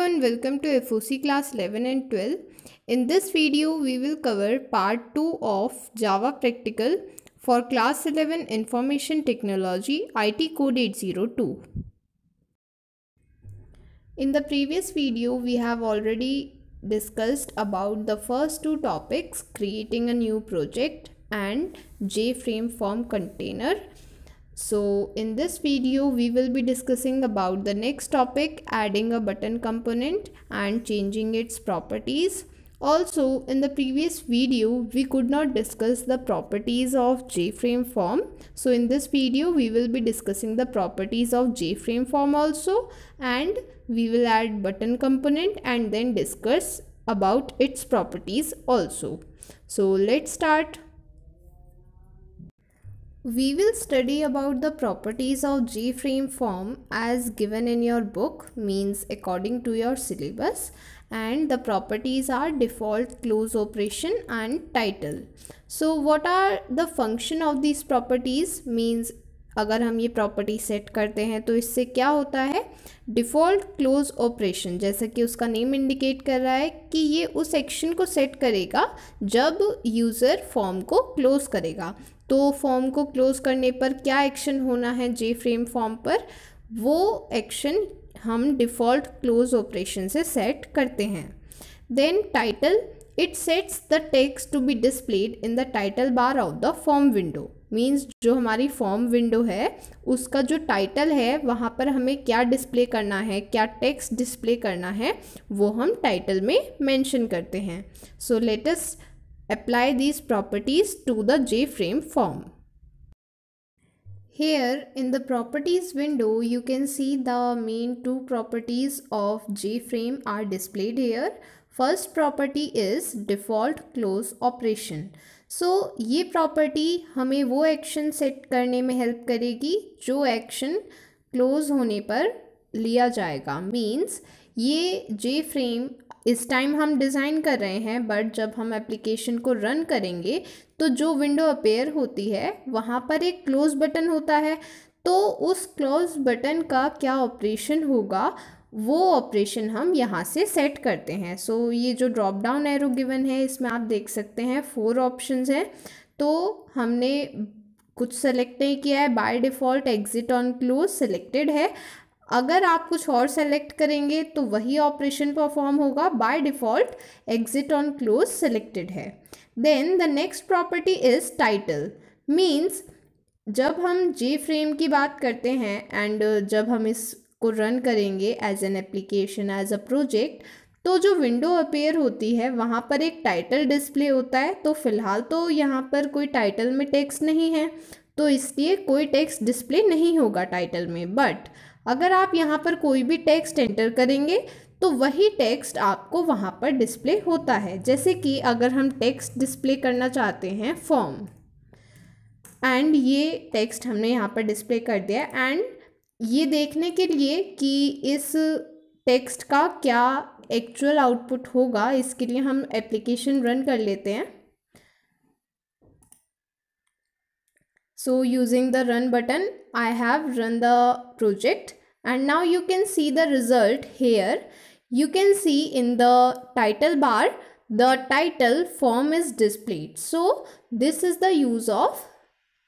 everyone, welcome to FOC class 11 and 12. In this video, we will cover part 2 of Java practical for class 11 Information Technology IT Code 802. In the previous video, we have already discussed about the first two topics, creating a new project and JFrame form container so in this video, we will be discussing about the next topic, adding a button component and changing its properties. Also, in the previous video, we could not discuss the properties of JFrame form. So in this video, we will be discussing the properties of JFrame form also and we will add button component and then discuss about its properties also. So let's start. We will study about the properties of G-frame form as given in your book means according to your syllabus and the properties are default close operation and title. So what are the function of these properties means अगर हम ये property set करते हैं तो इससे क्या होता है डिफ़ॉल्ट क्लोज ऑपरेशन जैसा कि उसका नेम इंडिकेट कर रहा है कि ये उस एक्शन को सेट करेगा जब यूज़र फॉर्म को क्लोज़ करेगा तो फॉर्म को क्लोज़ करने पर क्या एक्शन होना है जे फ्रेम फॉर्म पर वो एक्शन हम डिफ़ॉल्ट क्लोज ऑपरेशन से सेट करते हैं then title it sets the text to be displayed in the title bar of the form window means जो हमारी फॉर्म विंडो है उसका जो टाइटल है वहाँ पर हमें क्या डिस्प्ले करना है क्या टेक्स्ट डिस्प्ले करना है वो हम टाइटल में मेंशन करते हैं so latest apply these properties to the JFrame form. Here in the properties window you can see the main two properties of JFrame are displayed here. First property is default close operation. So so, ये property हमें वो action set करने में help करेगी जो action close होने पर लिया जाएगा मीन्स ये जे फ्रेम इस टाइम हम डिज़ाइन कर रहे हैं बट जब हम एप्लीकेशन को रन करेंगे तो जो विंडो अपेयर होती है वहाँ पर एक क्लोज बटन होता है तो उस क्लोज बटन का क्या ऑपरेशन होगा वो ऑपरेशन हम यहाँ से सेट करते हैं सो so, ये जो ड्रॉप डाउन एरो गिवन है इसमें आप देख सकते हैं फोर ऑप्शंस हैं तो हमने कुछ सेलेक्ट नहीं किया है by default exit on close selected है अगर आप कुछ और सेलेक्ट करेंगे तो वही ऑपरेशन परफॉर्म होगा by default exit on close selected है then the next property is title means जब हम जे फ्रेम की बात करते हैं एंड जब हम इस को रन करेंगे as an application as a project तो जो विंडो अपेयर होती है वहाँ पर एक टाइटल डिस्प्ले होता है तो फ़िलहाल तो यहाँ पर कोई टाइटल में टेक्स्ट नहीं है तो इसलिए कोई टेक्स्ट डिस्प्ले नहीं होगा टाइटल में बट अगर आप यहाँ पर कोई भी टेक्स्ट एंटर करेंगे तो वही टेक्स्ट आपको वहाँ पर डिस्प्ले होता है जैसे कि अगर हम टेक्स्ट डिस्प्ले करना चाहते हैं फॉर्म एंड ये टेक्स्ट हमने यहाँ पर डिस्प्ले कर दिया एंड ये देखने के लिए कि इस टेक्स्ट का क्या एक्चुअल आउटपुट होगा इसके लिए हम एप्लीकेशन रन कर लेते हैं so using the run button I have run the project and now you can see the result here you can see in the title bar the title form is displayed so this is the use of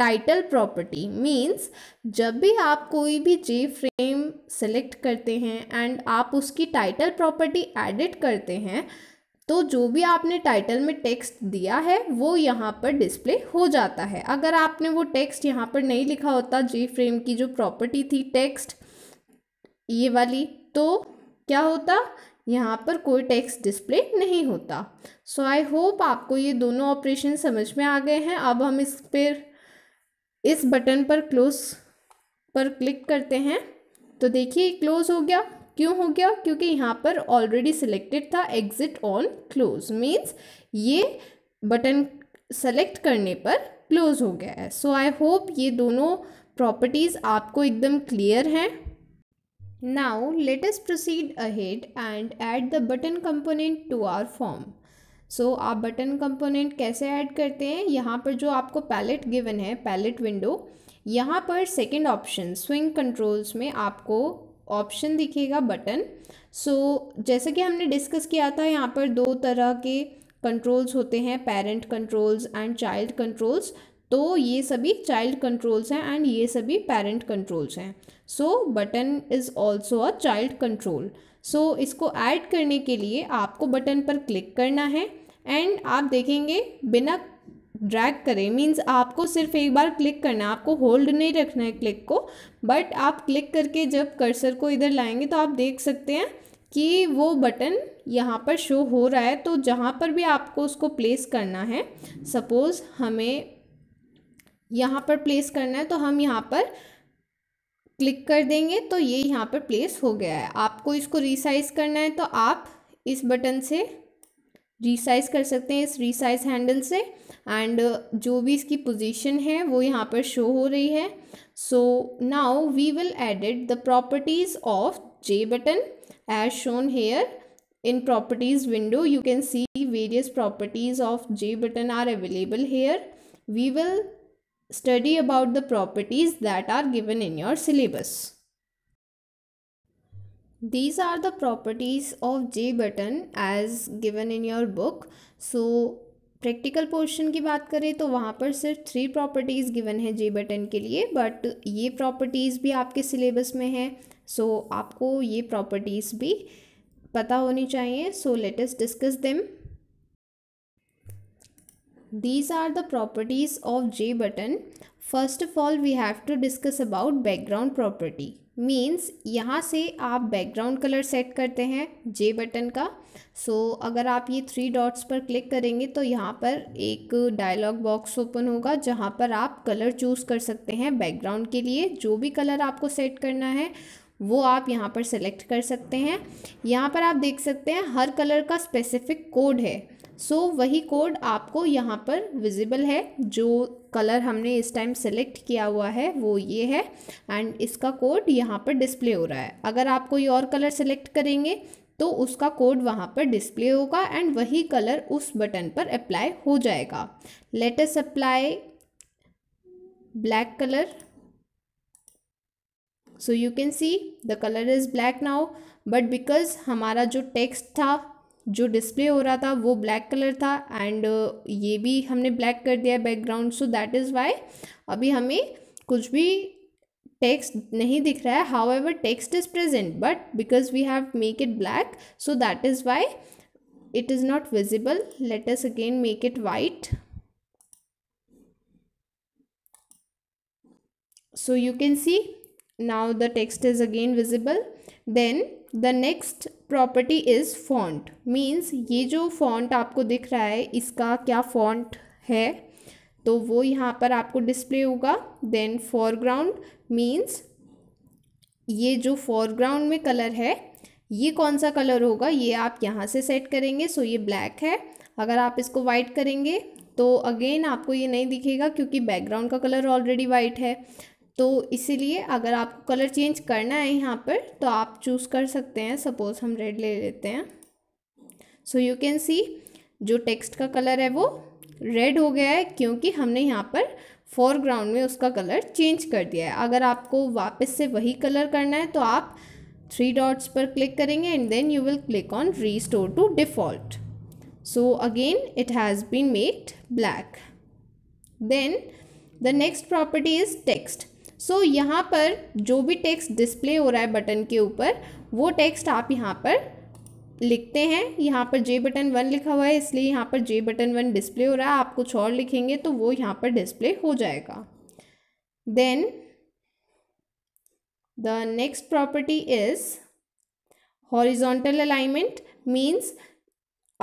title property means जब भी आप कोई भी जे frame select करते हैं and आप उसकी title property edit करते हैं तो जो भी आपने टाइटल में टेक्स्ट दिया है वो यहाँ पर डिस्प्ले हो जाता है अगर आपने वो टेक्स्ट यहाँ पर नहीं लिखा होता जे फ्रेम की जो प्रॉपर्टी थी टेक्स्ट ये वाली तो क्या होता यहाँ पर कोई टेक्स्ट डिस्प्ले नहीं होता सो आई होप आपको ये दोनों ऑपरेशन समझ में आ गए हैं अब हम इस पर इस बटन पर क्लोज पर क्लिक करते हैं तो देखिए क्लोज हो गया क्यों हो गया क्योंकि यहाँ पर ऑलरेडी सिलेक्टेड था एग्जिट ऑन क्लोज मीन्स ये बटन सेलेक्ट करने पर क्लोज हो गया है सो आई होप ये दोनों प्रॉपर्टीज़ आपको एकदम क्लियर हैं now let proceed proceed ahead and add the button component to our form so so, आप बटन कंपोनेंट कैसे ऐड करते हैं यहाँ पर जो आपको पैलेट गिवन है पैलेट विंडो यहाँ पर सेकंड ऑप्शन स्विंग कंट्रोल्स में आपको ऑप्शन दिखेगा बटन सो so, जैसे कि हमने डिस्कस किया था यहाँ पर दो तरह के कंट्रोल्स होते हैं parent controls and child controls तो ये सभी चाइल्ड कंट्रोल्स हैं एंड ये सभी पेरेंट कंट्रोल्स हैं so button is also a child control so so, इसको ऐड करने के लिए आपको बटन पर क्लिक करना है एंड आप देखेंगे बिना ड्रैग करें मीन्स आपको सिर्फ एक बार क्लिक करना है आपको होल्ड नहीं रखना है क्लिक को बट आप क्लिक करके जब कर्सर को इधर लाएंगे तो आप देख सकते हैं कि वो बटन यहाँ पर शो हो रहा है तो जहाँ पर भी आपको उसको प्लेस करना है सपोज़ हमें यहाँ पर प्लेस करना है तो हम यहाँ पर क्लिक कर देंगे तो ये यहाँ पर प्लेस हो गया है आपको इसको रिसाइज़ करना है तो आप इस बटन से रिसाइज कर सकते हैं इस रिसाइज हैंडल से एंड uh, जो भी इसकी पोजीशन है वो यहाँ पर शो हो रही है so now we will edit the properties of J button as shown here in properties window you can see various properties of J button are available here we will study about the properties that are given in your syllabus. These are the properties of J button as given in your book. So practical portion की बात करें तो वहाँ पर सिर्फ three properties given है जे button के लिए बट ये प्रॉपर्टीज़ भी आपके सिलेबस में है सो so, आपको ये प्रॉपर्टीज़ भी पता होनी चाहिए so let us discuss them these are the properties of J button first of all we have to discuss about background property means यहाँ से आप background color set करते हैं J button का so अगर आप ये three dots पर click करेंगे तो यहाँ पर एक dialog box open होगा जहाँ पर आप color choose कर सकते हैं background के लिए जो भी color आपको set करना है वो आप यहाँ पर select कर सकते हैं यहाँ पर आप देख सकते हैं हर color का specific code है सो so, वही कोड आपको यहाँ पर विजिबल है जो कलर हमने इस टाइम सेलेक्ट किया हुआ है वो ये है एंड इसका कोड यहाँ पर डिस्प्ले हो रहा है अगर आप कोई और कलर सेलेक्ट करेंगे तो उसका कोड वहाँ पर डिस्प्ले होगा एंड वही कलर उस बटन पर अप्लाई हो जाएगा latest apply black colour so you can see the colour is black now but because हमारा जो टेक्स्ट था जो डिस्प्ले हो रहा था वो ब्लैक कलर था एंड uh, ये भी हमने ब्लैक कर दिया background so that is why अभी हमें कुछ भी टेक्स्ट नहीं दिख रहा है however text is present but because we have make it black so that is why it is not visible let's again make it white so you can see now the text is again visible then the next property is font means ये जो font आपको दिख रहा है इसका क्या font है तो वो यहाँ पर आपको डिस्प्ले होगा देन फोरग्राउंड मीन्स ये जो फोरग्राउंड में कलर है ये कौन सा कलर होगा ये आप यहाँ से सेट करेंगे सो ये ब्लैक है अगर आप इसको वाइट करेंगे तो अगेन आपको ये नहीं दिखेगा क्योंकि बैकग्राउंड का कलर ऑलरेडी वाइट है तो इसीलिए अगर आपको कलर चेंज करना है यहाँ पर तो आप चूज़ कर सकते हैं सपोज़ हम रेड ले लेते हैं सो यू कैन सी जो टेक्स्ट का कलर है वो रेड हो गया है क्योंकि हमने यहाँ पर फोरग्राउंड में उसका कलर चेंज कर दिया है अगर आपको वापस से वही कलर करना है तो आप थ्री डॉट्स पर क्लिक करेंगे and then you will click on store to default so again it has been made black then the next property is text so so, यहाँ पर जो भी टेक्स्ट डिस्प्ले हो रहा है बटन के ऊपर वो टेक्स्ट आप यहाँ पर लिखते हैं यहाँ पर जे बटन वन लिखा हुआ है इसलिए यहाँ पर जे बटन वन डिस्प्ले हो रहा है आप कुछ और लिखेंगे तो वो यहाँ पर डिस्प्ले हो जाएगा then the next property is horizontal alignment means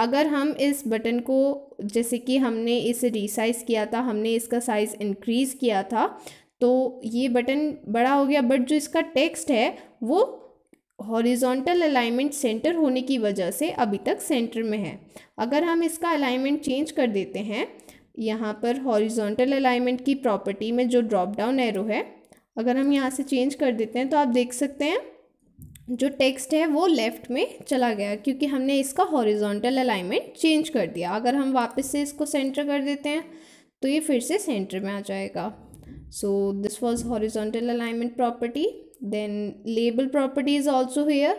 अगर हम इस बटन को जैसे कि हमने इसे रिसाइज़ किया था हमने इसका साइज़ इंक्रीज़ किया था तो ये बटन बड़ा हो गया बट जो इसका टेक्स्ट है वो हॉरिजॉन्टल अलाइनमेंट सेंटर होने की वजह से अभी तक सेंटर में है अगर हम इसका अलाइनमेंट चेंज कर देते हैं यहाँ पर हॉरिजॉन्टल अलाइनमेंट की प्रॉपर्टी में जो ड्रॉप डाउन एरो है अगर हम यहाँ से चेंज कर देते हैं तो आप देख सकते हैं जो टेक्स्ट है वो लेफ़्ट में चला गया क्योंकि हमने इसका हॉरिजॉन्टल अलाइनमेंट चेंज कर दिया अगर हम वापस से इसको सेंटर कर देते हैं तो ये फिर से सेंटर में आ जाएगा so this was horizontal alignment property then label property is also here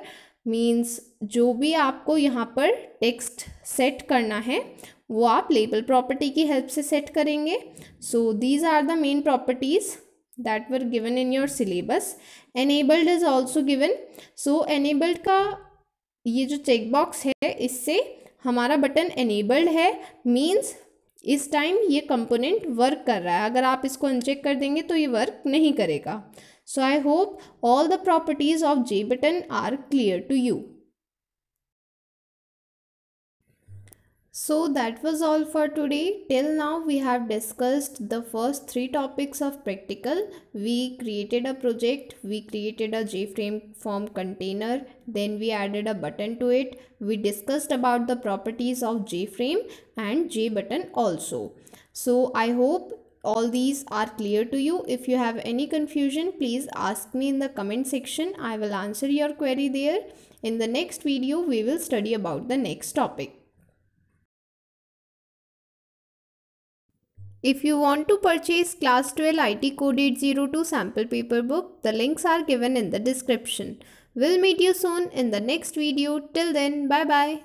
means जो भी आपको यहाँ पर text set करना है वो आप label property की help से set करेंगे so these are the main properties that were given in your syllabus enabled is also given so enabled का ये जो चेकबॉक्स है इससे हमारा बटन enabled है means इस टाइम ये कंपोनेंट वर्क कर रहा है अगर आप इसको अनचेक कर देंगे तो ये वर्क नहीं करेगा so I hope all the properties of J button are clear to you So that was all for today. Till now we have discussed the first three topics of practical. We created a project, we created a JFrame form container, then we added a button to it. We discussed about the properties of JFrame and JButton also. So I hope all these are clear to you. If you have any confusion, please ask me in the comment section. I will answer your query there. In the next video, we will study about the next topic. If you want to purchase Class 12 IT Code 802 sample paper book, the links are given in the description. We'll meet you soon in the next video. Till then, bye-bye.